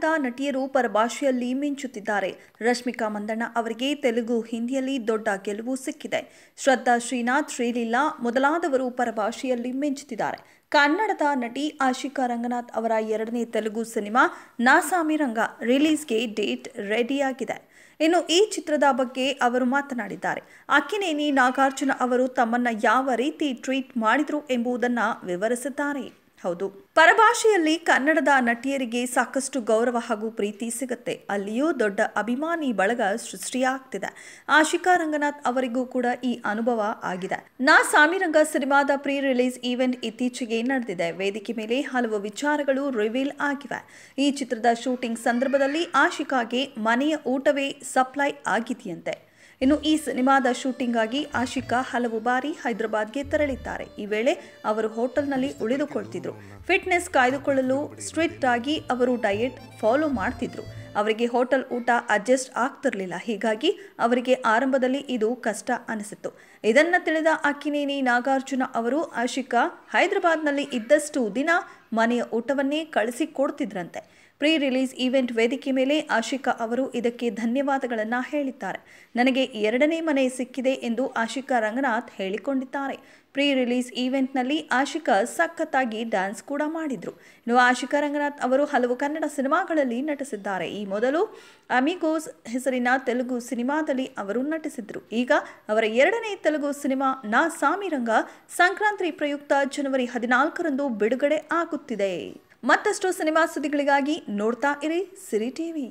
ಕನ್ನಡದ ನಟಿಯರು ಪರಭಾಷೆಯಲ್ಲಿ ಮಿಂಚುತ್ತಿದ್ದಾರೆ ರಶ್ಮಿಕಾ ಮಂದಣ್ಣ ಅವರಿಗೆ ತೆಲುಗು ಹಿಂದಿಯಲ್ಲಿ ದೊಡ್ಡ ಗೆಲುವು ಸಿಕ್ಕಿದೆ ಶ್ರದ್ಧಾ ಶ್ರೀನಾಥ್ ಶ್ರೀಲೀಲಾ ಮೊದಲಾದವರು ಪರಭಾಷೆಯಲ್ಲಿ ಮಿಂಚುತ್ತಿದ್ದಾರೆ ಕನ್ನಡದ ನಟಿ ಆಶಿಕಾ ರಂಗನಾಥ್ ಅವರ ಎರಡನೇ ತೆಲುಗು ಸಿನಿಮಾ ನಾಸಾಮಿ ರಂಗ ರಿಲೀಸ್ಗೆ ಡೇಟ್ ರೆಡಿಯಾಗಿದೆ ಇನ್ನು ಈ ಚಿತ್ರದ ಬಗ್ಗೆ ಅವರು ಮಾತನಾಡಿದ್ದಾರೆ ಅಕ್ಕಿನೇನಿ ನಾಗಾರ್ಜುನ ಅವರು ತಮ್ಮನ್ನ ಯಾವ ರೀತಿ ಟ್ರೀಟ್ ಮಾಡಿದರು ಎಂಬುದನ್ನು ವಿವರಿಸಿದ್ದಾರೆ ಹೌದು ಪರಭಾಷೆಯಲ್ಲಿ ಕನ್ನಡದ ನಟಿಯರಿಗೆ ಸಾಕಷ್ಟು ಗೌರವ ಹಾಗೂ ಪ್ರೀತಿ ಸಿಗುತ್ತೆ ಅಲ್ಲಿಯೂ ದೊಡ್ಡ ಅಭಿಮಾನಿ ಬಳಗ ಸೃಷ್ಟಿಯಾಗ್ತಿದೆ ಆಶಿಕಾ ರಂಗನಾಥ್ ಅವರಿಗೂ ಕೂಡ ಈ ಅನುಭವ ಆಗಿದೆ ನಾ ಸಾಮಿರಂಗ ಸಿನಿಮಾದ ಪ್ರೀ ರಿಲೀಸ್ ಈವೆಂಟ್ ಇತ್ತೀಚೆಗೆ ನಡೆದಿದೆ ವೇದಿಕೆ ಮೇಲೆ ಹಲವು ವಿಚಾರಗಳು ರಿವೀಲ್ ಆಗಿವೆ ಈ ಚಿತ್ರದ ಶೂಟಿಂಗ್ ಸಂದರ್ಭದಲ್ಲಿ ಆಶಿಕಾಗೆ ಮನೆಯ ಊಟವೇ ಸಪ್ಲೈ ಆಗಿದೆಯಂತೆ ಇನ್ನು ಈ ಸಿನಿಮಾದ ಆಗಿ ಆಶಿಕಾ ಹಲವು ಬಾರಿ ಹೈದರಾಬಾದ್ಗೆ ತೆರಳಿದ್ದಾರೆ ಈ ವೇಳೆ ಅವರು ಹೋಟೆಲ್ನಲ್ಲಿ ಉಳಿದುಕೊಳ್ತಿದ್ರು ಫಿಟ್ನೆಸ್ ಕಾಯ್ದುಕೊಳ್ಳಲು ಸ್ಟ್ರಿಕ್ಟ್ ಆಗಿ ಅವರು ಡಯೆಟ್ ಫಾಲೋ ಮಾಡ್ತಿದ್ರು ಅವರಿಗೆ ಹೋಟೆಲ್ ಊಟ ಅಡ್ಜಸ್ಟ್ ಆಗ್ತಿರಲಿಲ್ಲ ಹೀಗಾಗಿ ಅವರಿಗೆ ಆರಂಭದಲ್ಲಿ ಇದು ಕಷ್ಟ ಅನಿಸಿತ್ತು ಇದನ್ನ ತಿಳಿದ ಅಕ್ಕಿನೇನಿ ನಾಗಾರ್ಜುನ ಅವರು ಆಶಿಕಾ ಹೈದರಾಬಾದ್ನಲ್ಲಿ ಇದ್ದಷ್ಟು ದಿನ ಮನೆಯ ಊಟವನ್ನೇ ಕಳಿಸಿ ಕೊಡ್ತಿದ್ರಂತೆ ಪ್ರೀ ರಿಲೀಸ್ ಈವೆಂಟ್ ವೇದಿಕೆ ಮೇಲೆ ಆಶಿಕಾ ಅವರು ಇದಕ್ಕೆ ಧನ್ಯವಾದಗಳನ್ನು ಹೇಳಿದ್ದಾರೆ ನನಗೆ ಎರಡನೇ ಮನೆ ಸಿಕ್ಕಿದೆ ಎಂದು ಆಶಿಕಾ ರಂಗನಾಥ್ ಹೇಳಿಕೊಂಡಿದ್ದಾರೆ ಪ್ರೀ ರಿಲೀಸ್ ಈವೆಂಟ್ನಲ್ಲಿ ಆಶಿಕಾ ಸಖತ್ತಾಗಿ ಡ್ಯಾನ್ಸ್ ಕೂಡ ಮಾಡಿದರು ಇನ್ನು ಆಶಿಕಾ ರಂಗನಾಥ್ ಅವರು ಹಲವು ಕನ್ನಡ ಸಿನಿಮಾಗಳಲ್ಲಿ ನಟಿಸಿದ್ದಾರೆ ಈ ಮೊದಲು ಅಮಿಗೋಸ್ ಹೆಸರಿನ ತೆಲುಗು ಸಿನಿಮಾದಲ್ಲಿ ಅವರು ನಟಿಸಿದರು ಈಗ ಅವರ ಎರಡನೇ ತೆಲುಗು ಸಿನಿಮಾ ನಾ ಸಾಮಿರಂಗ ಸಂಕ್ರಾಂತಿ ಪ್ರಯುಕ್ತ ಜನವರಿ ಹದಿನಾಲ್ಕರಂದು ಬಿಡುಗಡೆ ಆಗುತ್ತಿದೆ ಮತ್ತಷ್ಟು ಸಿನಿಮಾ ಸುದ್ದಿಗಳಿಗಾಗಿ ನೋಡ್ತಾ ಇರಿ ಸಿರಿ ಟಿವಿ